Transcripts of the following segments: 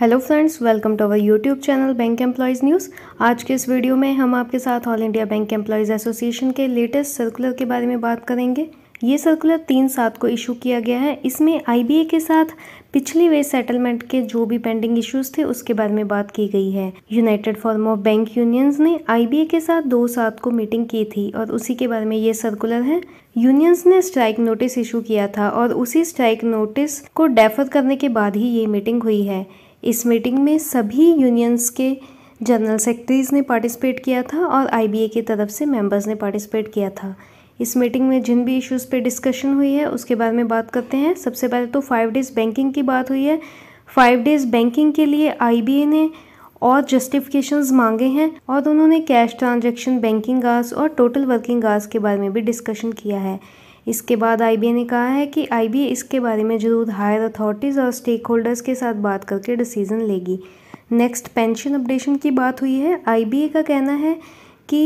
hello friends welcome to our YouTube channel bank employees news आज के इस video में हम आपके साथ all India bank employees association के लेटेस्ट सर्कुलर के बारे में बात करेंगे ये सर्कुलर तीन सात को इशू किया गया है इसमें आईबीए के साथ पिछली वे सेटलमेंट के जो भी पेंडिंग इश्यूज थे उसके बारे में बात की गई है united forum of bank unions ने आईबीए के साथ दो सात को मीटिंग की थी और उसी के बारे में ये सर्कुलर है यूनियंस ने स्ट्राइक नोटिस इशू किया था और उसी स्ट्राइक नोटिस को डेफर करने के बाद ही ये मीटिंग हुई है इस मीटिंग में सभी यूनियंस के जनरल सेक्रेटरीज़ ने पार्टिसिपेट किया था और आईबीए की तरफ से मेंबर्स ने पार्टिसिपेट किया था इस मीटिंग में जिन भी इश्यूज़ पे डिस्कशन हुई है उसके बारे में बात करते हैं सबसे पहले तो फाइव डेज़ बैंकिंग की बात हुई है फाइव डेज़ बैंकिंग के लिए आई ने और जस्टिफिकेशन मांगे हैं और उन्होंने कैश ट्रांजेक्शन बैंकिंग गार्स और टोटल वर्किंग गार्स के बारे में भी डिस्कशन किया है इसके बाद आई ने कहा है कि आई इसके बारे में जरूर हायर अथॉरिटीज़ और स्टेक होल्डर्स के साथ बात करके डिसीजन लेगी नेक्स्ट पेंशन अपडेशन की बात हुई है आई का कहना है कि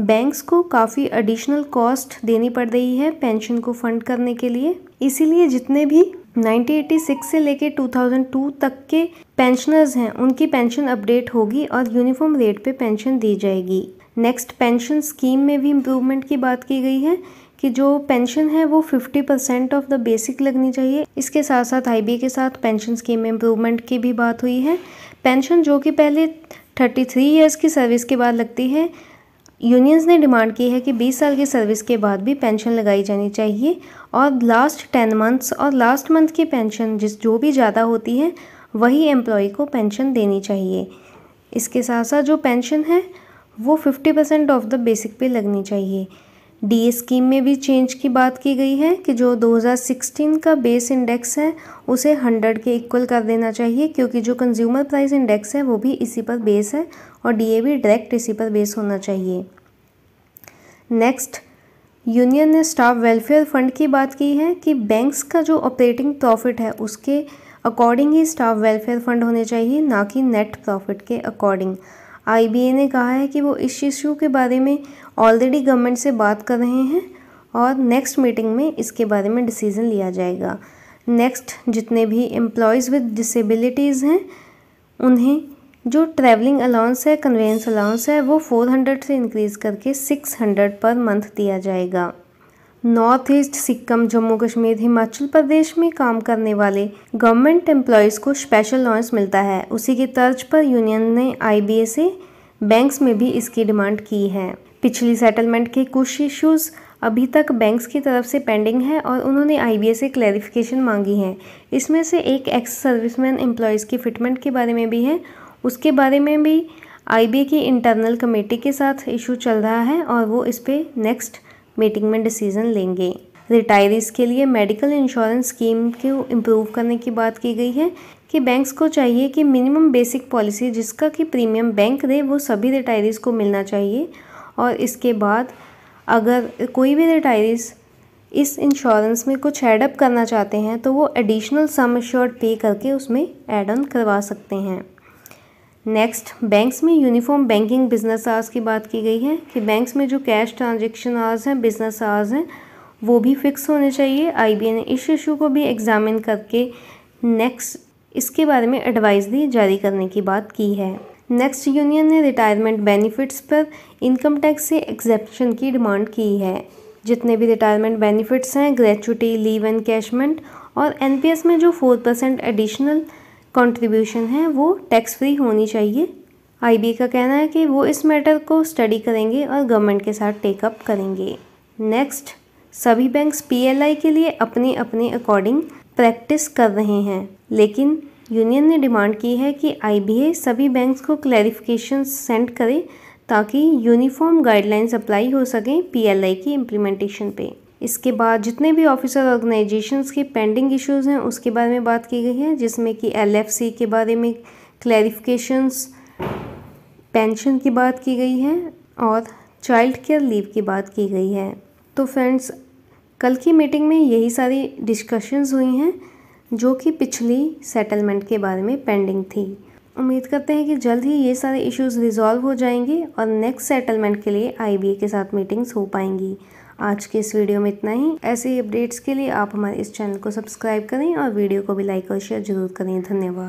बैंक्स को काफ़ी एडिशनल कॉस्ट देनी पड़ रही है पेंशन को फंड करने के लिए इसीलिए जितने भी 1986 से लेकर 2002 तक के पेंशनर्स हैं उनकी पेंशन अपडेट होगी और यूनिफॉर्म रेट पे पेंशन दी जाएगी नेक्स्ट पेंशन स्कीम में भी इम्प्रूवमेंट की बात की गई है कि जो पेंशन है वो 50 परसेंट ऑफ द बेसिक लगनी चाहिए इसके साथ साथ आईबी के साथ पेंशन स्कीम इम्प्रूवमेंट की भी बात हुई है पेंशन जो कि पहले 33 इयर्स की सर्विस के बाद लगती है यूनियंस ने डिमांड की है कि 20 साल की सर्विस के बाद भी पेंशन लगाई जानी चाहिए और लास्ट टेन मंथ्स और लास्ट मंथ की पेंशन जिस जो भी ज़्यादा होती है वही एम्प्लॉय को पेंशन देनी चाहिए इसके साथ साथ जो पेंशन है वो 50 परसेंट ऑफ द बेसिक पे लगनी चाहिए डी स्कीम में भी चेंज की बात की गई है कि जो 2016 का बेस इंडेक्स है उसे 100 के इक्वल कर देना चाहिए क्योंकि जो कंज्यूमर प्राइस इंडेक्स है वो भी इसी पर बेस है और डी भी डायरेक्ट इसी पर बेस होना चाहिए नेक्स्ट यूनियन ने स्टाफ वेलफेयर फंड की बात की है कि बैंक्स का जो ऑपरेटिंग प्रॉफिट है उसके अकॉर्डिंग ही स्टाफ वेलफेयर फंड होने चाहिए ना कि नेट प्रॉफिट के अकॉर्डिंग आईबीए ने कहा है कि वो इस इश्यू के बारे में ऑलरेडी गवर्नमेंट से बात कर रहे हैं और नेक्स्ट मीटिंग में इसके बारे में डिसीज़न लिया जाएगा नेक्स्ट जितने भी एम्प्लॉयज़ विद डिसेबिलिटीज़ हैं उन्हें जो ट्रैवलिंग अलाउंस है कन्वेंस अलाउंस है वो फोर हंड्रेड से इंक्रीज़ करके सिक्स हंड्रेड पर मंथ दिया जाएगा नॉर्थ ईस्ट सिक्किम जम्मू कश्मीर हिमाचल प्रदेश में काम करने वाले गवर्नमेंट एम्प्लॉयज़ को स्पेशल लॉन्स मिलता है उसी की तर्ज पर यूनियन ने आई से बैंक्स में भी इसकी डिमांड की है पिछली सेटलमेंट के कुछ इश्यूज़ अभी तक बैंक्स की तरफ से पेंडिंग है और उन्होंने आई से क्लैरिफिकेशन मांगी है इसमें से एक एक्स सर्विसमैन एम्प्लॉयज़ की फिटमेंट के बारे में भी है उसके बारे में भी आई की इंटरनल कमेटी के साथ इशू चल रहा है और वो इस पर नेक्स्ट मीटिंग में डिसीजन लेंगे रिटायरीज के लिए मेडिकल इंश्योरेंस स्कीम को इम्प्रूव करने की बात की गई है कि बैंक्स को चाहिए कि मिनिमम बेसिक पॉलिसी जिसका कि प्रीमियम बैंक दे वो सभी रिटायरीज को मिलना चाहिए और इसके बाद अगर कोई भी रिटायरीज इस इंश्योरेंस में कुछ ऐड करना चाहते हैं तो वो एडिशनल सम एश्योर्ड पे करके उसमें ऐड ऑन करवा सकते हैं नेक्स्ट बैंक्स में यूनिफॉर्म बैंकिंग बिजनेस आवर्स की बात की गई है कि बैंक्स में जो कैश ट्रांजेक्शन आवर्स हैं बिजनेस आवर्स हैं वो भी फिक्स होने चाहिए आई ने इस इशू को भी एग्जामिन करके नेक्स्ट इसके बारे में एडवाइस दी जारी करने की बात की है नेक्स्ट यूनियन ने रिटायरमेंट बेनिफिट्स पर इनकम टैक्स से एग्जेप्शन की डिमांड की है जितने भी रिटायरमेंट बेनिफिट्स हैं ग्रेचुटी लीव एंड कैशमेंट और एनपीएस में जो फोर परसेंट एडिशनल कंट्रीब्यूशन है वो टैक्स फ्री होनी चाहिए आईबी का कहना है कि वो इस मैटर को स्टडी करेंगे और गवर्नमेंट के साथ टेकअप करेंगे नेक्स्ट सभी बैंक्स पीएलआई के लिए अपने अपने अकॉर्डिंग प्रैक्टिस कर रहे हैं लेकिन यूनियन ने डिमांड की है कि आईबीए सभी बैंक्स को क्लैरिफिकेशन सेंड करे ताकि यूनिफॉर्म गाइडलाइंस अप्लाई हो सकें पीएलआई की इम्प्लीमेंटेशन पे इसके बाद जितने भी ऑफिसर ऑर्गेनाइजेशंस के पेंडिंग इश्यूज हैं उसके बारे में बात की गई है जिसमें कि एलएफसी के बारे में क्लैरिफिकेशंस पेंशन की बात की गई है और चाइल्ड केयर लीव की बात की गई है तो फ्रेंड्स कल की मीटिंग में यही सारी डिस्कशंस हुई हैं जो कि पिछली सेटलमेंट के बारे में पेंडिंग थी उम्मीद करते हैं कि जल्द ही ये सारे इश्यूज रिजॉल्व हो जाएंगे और नेक्स्ट सेटलमेंट के लिए आईबीए के साथ मीटिंग्स हो पाएंगी आज के इस वीडियो में इतना ही ऐसे ही अपडेट्स के लिए आप हमारे इस चैनल को सब्सक्राइब करें और वीडियो को भी लाइक और शेयर जरूर करें धन्यवाद